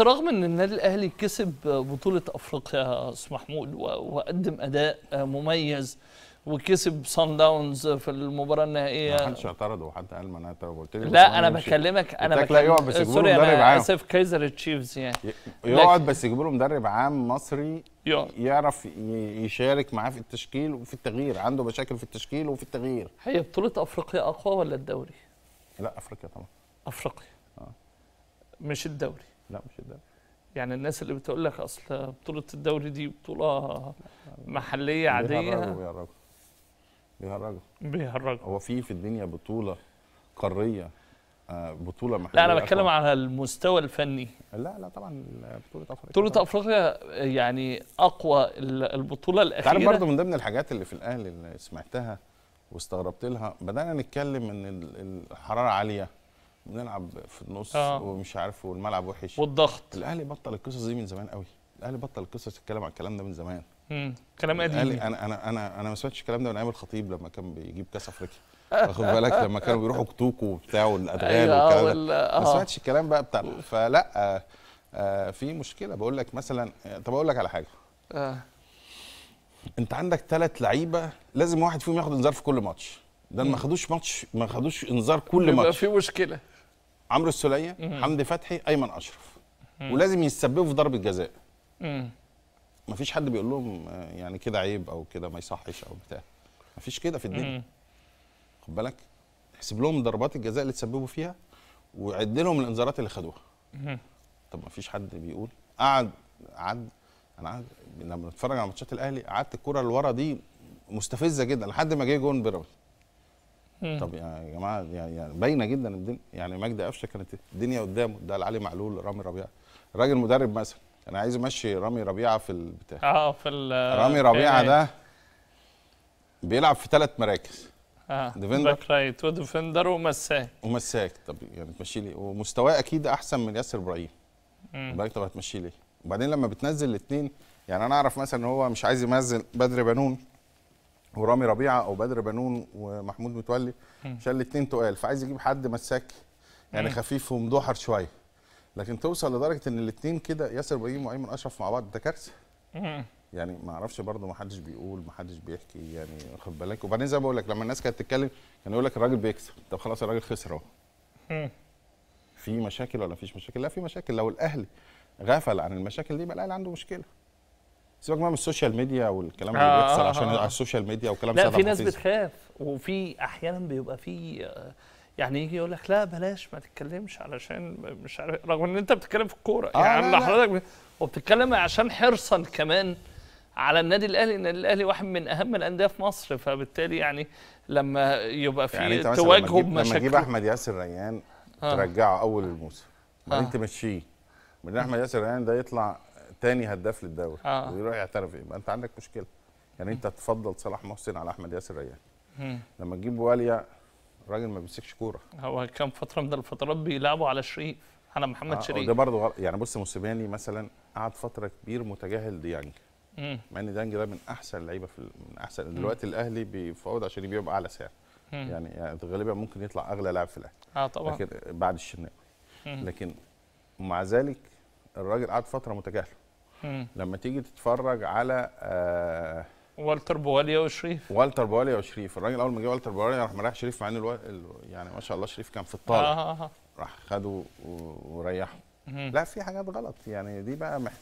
رغم ان النادي الاهلي كسب بطوله افريقيا يا محمود وقدم اداء مميز وكسب صن داونز في المباراه النهائيه ما حدش اعترض وحتى قال انا قلت لي لا انا بكلمك انا بكلمك مدرب عام اسف كايزر تشيفز يعني يقعد بس يجيبوا له مدرب عام مصري يعرف يشارك معاه في التشكيل وفي التغيير عنده مشاكل في التشكيل وفي التغيير هي بطوله افريقيا اقوى ولا الدوري لا افريقيا طبعا افريقيا آه. مش الدوري لا مش الدوري يعني الناس اللي بتقول لك اصل بطوله الدوري دي بطوله محليه عاديه بيهرجوا بيهرجوا بيهرجوا هو في في الدنيا بطوله قاريه آه، بطوله محليه لا انا بتكلم على المستوى الفني لا لا طبعا بطوله افريقيا بطوله افريقيا يعني اقوى البطوله الاخيره تعرف برضه من ضمن الحاجات اللي في الاهلي اللي سمعتها واستغربت لها بدانا نتكلم ان الحراره عاليه بنلعب في النص آه. ومش عارف والملعب وحش والضغط الاهلي بطل القصص دي من زمان قوي الاهلي بطل القصص تتكلم على الكلام ده من زمان امم كلام قديم انا انا انا انا ما سمعتش الكلام ده من ايام الخطيب لما كان بيجيب كاس افريقيا واخد بالك لما كانوا بيروحوا كتوكو وبتاع والادغال أيوة والكلام ده ما آه. سمعتش الكلام بقى بتاع فلا آه آه في مشكله بقول لك مثلا آه، طب اقول لك على حاجه آه. انت عندك ثلاث لعيبه لازم واحد فيهم ياخد انذار في كل ماتش ده ما خدوش ماتش ما خدوش انذار كل ماتش يبقى في مشكله عمرو السوليه حمدي فتحي ايمن اشرف ولازم يتسببوا في ضربه جزاء مفيش حد بيقول لهم آه، يعني كده عيب او كده ما يصحش او بتاع مفيش كده في الدنيا خد بالك احسب لهم ضربات الجزاء اللي تسببوا فيها وعد لهم الانذارات اللي خدوها طب مفيش حد بيقول قعد قعد انا قعد لما بتفرج على ماتشات الاهلي قعدت الكره اللي ورا دي مستفزه جدا لحد ما جه جون بيراميدز مم. طب يا جماعه يعني باينه جدا الدنيا يعني مجدي قفشه كانت الدنيا قدامه ده علي معلول رامي ربيعه الراجل مدرب مثلا انا عايز امشي رامي ربيعه في البتاع اه في رامي ربيعه ده بيلعب في ثلاث مراكز اه ديفندر باك رايت وديفندر ومساك ومساك طب يعني تمشي لي ومستواه اكيد احسن من ياسر ابراهيم بالك طب هتمشي ليه وبعدين لما بتنزل الاثنين يعني انا اعرف مثلا ان هو مش عايز ينزل بدر بنون ورامي ربيعه او بدر بنون ومحمود متولي عشان الاثنين تقال فعايز يجيب حد مساك يعني خفيف ومدحر شويه لكن توصل لدرجه ان الاثنين كده ياسر ابراهيم وايمن اشرف مع بعض ده كارثه يعني ما اعرفش برضه ما حدش بيقول ما حدش بيحكي يعني واخد بالك وبعدين زي ما بقول لك لما الناس كانت تتكلم كان يقول لك الراجل بيكسب طب خلاص الراجل خسر اهو في مشاكل ولا فيش مشاكل لا في مشاكل لو الاهلي غفل عن المشاكل دي يبقى الاهلي عنده مشكله سيبك بقى من السوشيال ميديا والكلام آه، اللي بيحصل آه، عشان آه على آه. السوشيال ميديا وكلام لا في ناس بتخاف وفي احيانا بيبقى في يعني يجي يقول لك لا بلاش ما تتكلمش علشان مش عارف رغم ان انت بتتكلم في الكوره آه يعني لا حضرتك وبتتكلم عشان حرصا كمان على النادي الاهلي ان الاهلي واحد من اهم الانديه في مصر فبالتالي يعني لما يبقى في يعني تواجهه بمشاكل لما تجيب احمد ياسر ريان آه. ترجعه اول الموسم آه. انت مشيه من احمد ياسر ريان ده يطلع تاني هداف للدوري آه. ويروح يعترف يبقى إيه؟ انت عندك مشكله يعني انت تفضل صلاح محسن على احمد ياسر ريان لما تجيب واليا الراجل ما بيمسكش كوره هو كان فتره من الفترات بيلعبوا على شريف على محمد آه شريف ده برضه يعني بص موسيماني مثلا قعد فتره كبير متجاهل ديانج مع ان ديانج ده من احسن لعيبه في من احسن دلوقتي الاهلي بيفاوض عشان يبيعوا اعلى سعر يعني, يعني غالبا ممكن يطلع اغلى لاعب في الاهلي اه طبعا لكن بعد الشناوي لكن ومع ذلك الراجل قعد فتره متجاهله مم. لما تيجي تتفرج على آه، والتر بواليا وشريف والتر بواليا وشريف الراجل اول ما جه والتر بواليا راح مريح شريف مع الو... يعني ما شاء الله شريف كان في الطالب آه آه آه. راح خده و... وريحه لا في حاجات غلط يعني دي بقى محتاجه